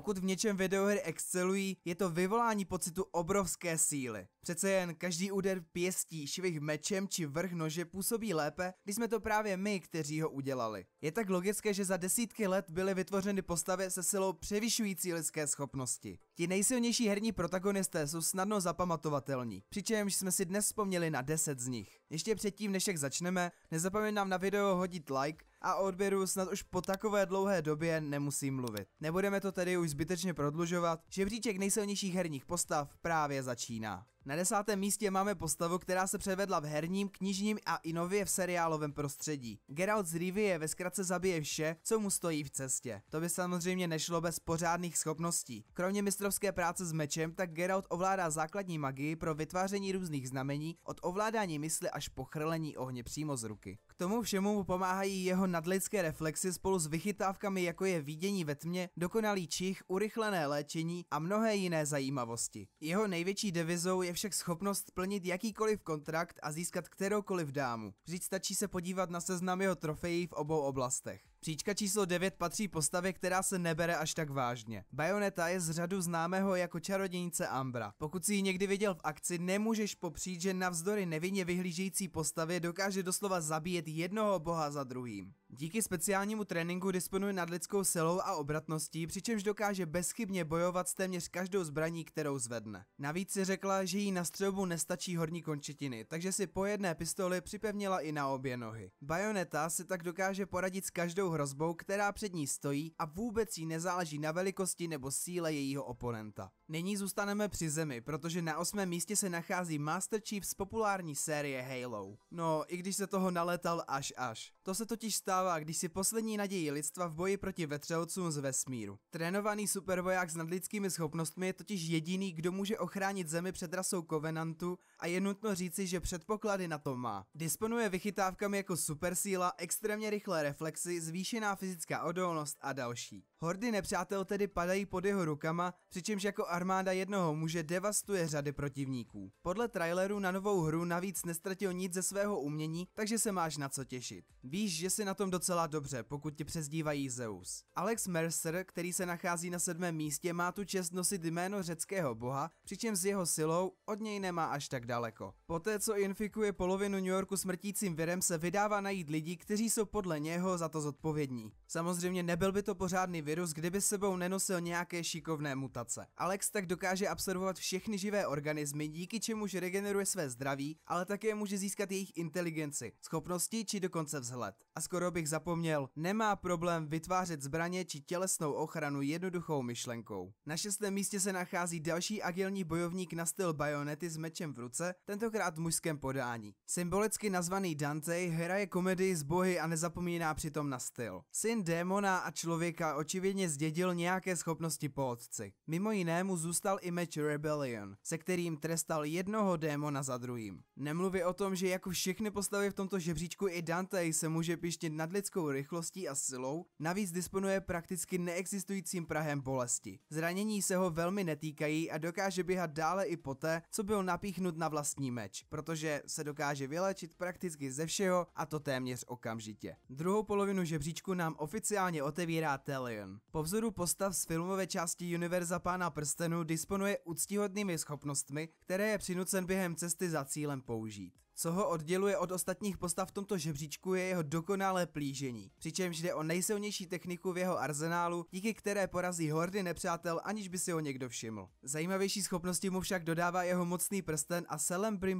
Pokud v něčem videohry excelují, je to vyvolání pocitu obrovské síly. Přece jen každý úder pěstí, švih mečem či vrch nože působí lépe, když jsme to právě my, kteří ho udělali. Je tak logické, že za desítky let byly vytvořeny postavy se silou převyšující lidské schopnosti. Ti nejsilnější herní protagonisté jsou snadno zapamatovatelní, přičemž jsme si dnes vzpomněli na 10 z nich. Ještě předtím, než jak začneme, nezapomeň nám na video hodit like a o odběru snad už po takové dlouhé době nemusím mluvit. Nebudeme to tedy už zbytečně prodlužovat, že žebříček nejsilnějších herních postav právě začíná. Na desátém místě máme postavu, která se převedla v herním, knižním a i nově v seriálovém prostředí. Geralt z Rivie ve zkratce zabije vše, co mu stojí v cestě. To by samozřejmě nešlo bez pořádných schopností. Kromě mistrovské práce s mečem, tak Geralt ovládá základní magii pro vytváření různých znamení, od ovládání mysli až po chrlení ohně přímo z ruky. K tomu všemu mu pomáhají jeho nadlidské reflexy spolu s vychytávkami jako je vidění ve tmě, dokonalý čich, urychlené léčení a mnohé jiné zajímavosti. Jeho největší devizou je je však schopnost splnit jakýkoliv kontrakt a získat kteroukoliv dámu. Vždyť stačí se podívat na seznam jeho trofejí v obou oblastech. Příčka číslo 9 patří postavě, která se nebere až tak vážně. Bayonetta je z řadu známého jako čarodějnice Ambra. Pokud si ji někdy viděl v akci, nemůžeš popřít, že navzdory nevinně vyhlížející postavě dokáže doslova zabíjet jednoho boha za druhým. Díky speciálnímu tréninku disponuje nadlidskou silou a obratností, přičemž dokáže bezchybně bojovat s téměř každou zbraní, kterou zvedne. Navíc si řekla, že jí na střelbu nestačí horní končetiny, takže si po jedné pistoli připevnila i na obě nohy. Bajoneta si tak dokáže poradit s každou hrozbou, která před ní stojí a vůbec jí nezáleží na velikosti nebo síle jejího oponenta. Nyní zůstaneme při zemi, protože na osmém místě se nachází Master Chief z populární série Halo. No, i když se toho naletal až až. To se totiž stává, když si poslední naději lidstva v boji proti vetřelcům z vesmíru. Trénovaný supervoják s nadlidskými schopnostmi je totiž jediný, kdo může ochránit zemi před rasou Covenantu a je nutno říci, že předpoklady na to má. Disponuje vychytávkami jako supersíla, extrémně rychlé reflexy, zvýšená fyzická odolnost a další. Hordy nepřátel tedy padají pod jeho rukama, přičemž jako armáda jednoho muže devastuje řady protivníků. Podle traileru na novou hru navíc nestratil nic ze svého umění, takže se máš na co těšit. Víš, že si na tom docela dobře, pokud tě přezdívají Zeus. Alex Mercer, který se nachází na sedmém místě, má tu čest nosit jméno řeckého boha, přičemž s jeho silou od něj nemá až tak daleko. Poté, co infikuje polovinu New Yorku smrtícím virem, se vydává najít lidi, kteří jsou podle něho za to zodpovědní. Samozřejmě nebyl by to pořádný virus, kdyby sebou nenosil nějaké šikovné mutace. Alex tak dokáže absorbovat všechny živé organismy, díky čemuž regeneruje své zdraví, ale také může získat jejich inteligenci, schopnosti či dokonce vzhled. A skoro bych zapomněl, nemá problém vytvářet zbraně či tělesnou ochranu jednoduchou myšlenkou. Na šestém místě se nachází další agilní bojovník na styl bajonety s mečem v ruce, tentokrát v mužském podání. Symbolicky nazvaný Dante hraje komedii s bohy a nezapomíná přitom na styl. Syn démona a člověka oči očividně zdědil nějaké schopnosti po otci. Mimo mu zůstal i meč Rebellion, se kterým trestal jednoho démona za druhým. Nemluvě o tom, že jako všechny postavy v tomto žebříčku i Dante se může pištit nad lidskou rychlostí a silou, navíc disponuje prakticky neexistujícím prahem bolesti. Zranění se ho velmi netýkají a dokáže běhat dále i poté, co byl napíchnut na vlastní meč, protože se dokáže vyléčit prakticky ze všeho a to téměř okamžitě. Druhou polovinu žebříčku nám oficiálně otevírá Talion. Sauronem. Po vzoru postav z filmové části univerza Pána prstenů disponuje úctihodnými schopnostmi, které je přinucen během cesty za cílem použít. Co ho odděluje od ostatních postav v tomto žebříčku je jeho dokonalé plížení, přičemž jde o nejsilnější techniku v jeho arzenálu, díky které porazí hordy nepřátel, aniž by si ho někdo všiml. Zajímavější schopnosti mu však dodává jeho mocný prsten a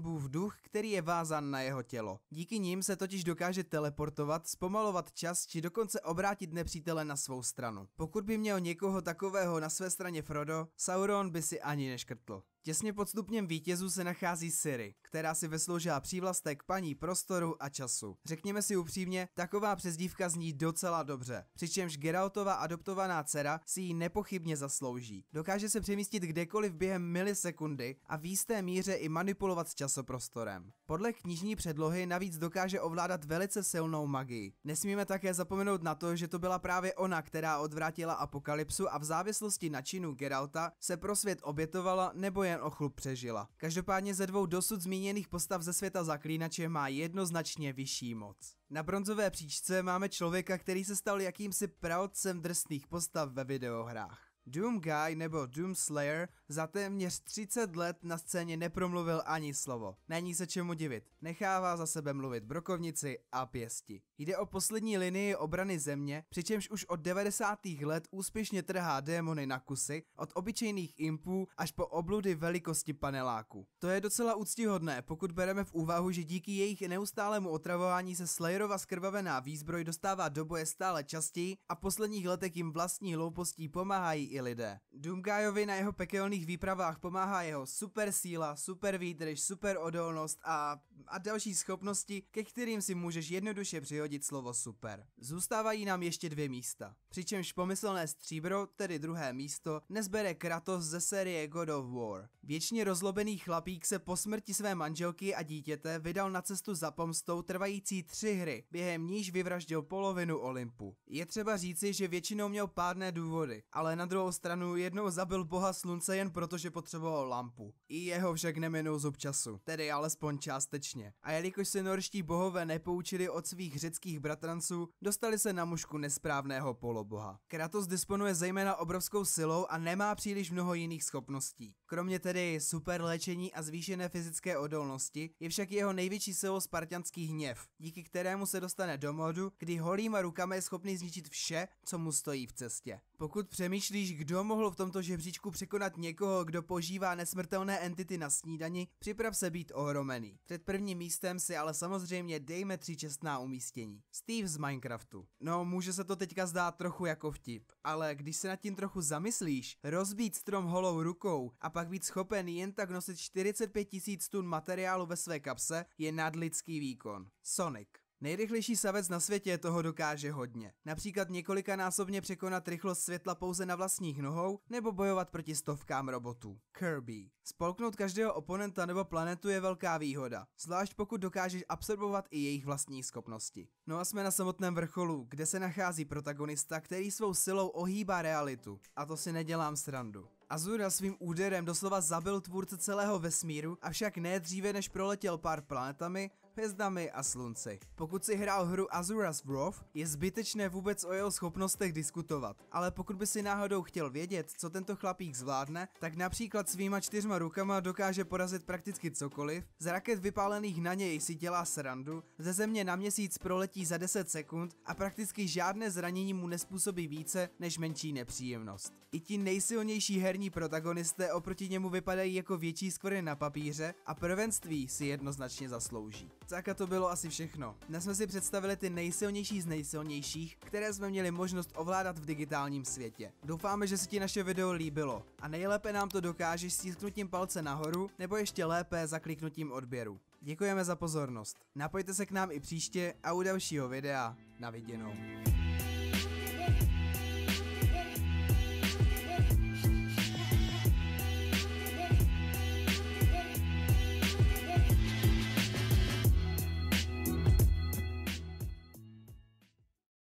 v duch, který je vázan na jeho tělo. Díky ním se totiž dokáže teleportovat, zpomalovat čas či dokonce obrátit nepřítele na svou stranu. Pokud by měl někoho takového na své straně Frodo, Sauron by si ani neškrtl. Těsně pod stupněm vítězů se nachází Siri, která si vysloužila přívlastek paní prostoru a času. Řekněme si upřímně, taková přezdívka zní docela dobře, přičemž Geraltova adoptovaná dcera si ji nepochybně zaslouží. Dokáže se přemístit kdekoliv během milisekundy a v jisté míře i manipulovat s časoprostorem. Podle knižní předlohy navíc dokáže ovládat velice silnou magii. Nesmíme také zapomenout na to, že to byla právě ona, která odvrátila apokalypsu a v závislosti na činu Geralta se pro svět obětovala nebo je o Ochlup přežila. Každopádně ze dvou dosud zmíněných postav ze světa zaklínače má jednoznačně vyšší moc. Na bronzové příčce máme člověka, který se stal jakýmsi pravcem drsných postav ve videohrách. Doom Guy nebo Doom Slayer za téměř 30 let na scéně nepromluvil ani slovo. Není se čemu divit, nechává za sebe mluvit brokovnici a pěsti. Jde o poslední linii obrany země, přičemž už od 90. let úspěšně trhá démony na kusy, od obyčejných impů až po obludy velikosti paneláku. To je docela úctihodné, pokud bereme v úvahu, že díky jejich neustálému otravování se Slayerova skrvavená výzbroj dostává do boje stále častěji a v posledních letech jim vlastní hloupostí pomáhají i lidé. Doomguyovi na jeho pekelných výpravách pomáhá jeho super síla, super výdrž, super odolnost a, a další schopnosti, ke kterým si můžeš jednoduše přihodit slovo super. Zůstávají nám ještě dvě místa. Přičemž pomyslné stříbro, tedy druhé místo, nezbere Kratos ze série God of War. Věčně rozlobený chlapík se po smrti své manželky a dítěte vydal na cestu za pomstou trvající tři hry, během níž vyvraždil polovinu Olympu. Je třeba říci, že většinou měl pádné důvody, ale na druhou druhou stranu jednou zabil boha slunce jen proto, že potřeboval lampu. I jeho však neminou zub času, tedy alespoň částečně. A jelikož se norští bohové nepoučili od svých řeckých bratranců, dostali se na mušku nesprávného poloboha. Kratos disponuje zejména obrovskou silou a nemá příliš mnoho jiných schopností. Kromě tedy super léčení a zvýšené fyzické odolnosti je však jeho největší silou spartanský hněv, díky kterému se dostane do modu, kdy holýma rukama je schopný zničit vše, co mu stojí v cestě. Pokud přemýšlíš, Totiž kdo mohl v tomto žebříčku překonat někoho, kdo požívá nesmrtelné entity na snídani, připrav se být ohromený. Před prvním místem si ale samozřejmě dejme tři čestná umístění. Steve z Minecraftu. No, může se to teďka zdát trochu jako vtip, ale když se nad tím trochu zamyslíš, rozbít strom holou rukou a pak být schopen jen tak nosit 45 000 tun materiálu ve své kapse je nadlidský výkon. Sonic. Nejrychlejší savec na světě toho dokáže hodně. Například několikanásobně překonat rychlost světla pouze na vlastních nohou nebo bojovat proti stovkám robotů. Kirby. Spolknout každého oponenta nebo planetu je velká výhoda, zvlášť pokud dokážeš absorbovat i jejich vlastní schopnosti. No a jsme na samotném vrcholu, kde se nachází protagonista, který svou silou ohýbá realitu. A to si nedělám srandu. Azura svým úderem doslova zabil tvůrce celého vesmíru, avšak ne dříve než proletěl pár planetami hvězdami a slunci. Pokud si hrál hru Azura's Wrath, je zbytečné vůbec o jeho schopnostech diskutovat, ale pokud by si náhodou chtěl vědět, co tento chlapík zvládne, tak například svýma čtyřma rukama dokáže porazit prakticky cokoliv, z raket vypálených na něj si dělá srandu, ze země na měsíc proletí za 10 sekund a prakticky žádné zranění mu nespůsobí více než menší nepříjemnost. I ti nejsilnější herní protagonisté oproti němu vypadají jako větší skvrny na papíře a prvenství si jednoznačně zaslouží. Tak a to bylo asi všechno. Dnes jsme si představili ty nejsilnější z nejsilnějších, které jsme měli možnost ovládat v digitálním světě. Doufáme, že se ti naše video líbilo a nejlépe nám to dokážeš stisknutím palce nahoru nebo ještě lépe zakliknutím odběru. Děkujeme za pozornost. Napojte se k nám i příště a u dalšího videa. Na viděnou.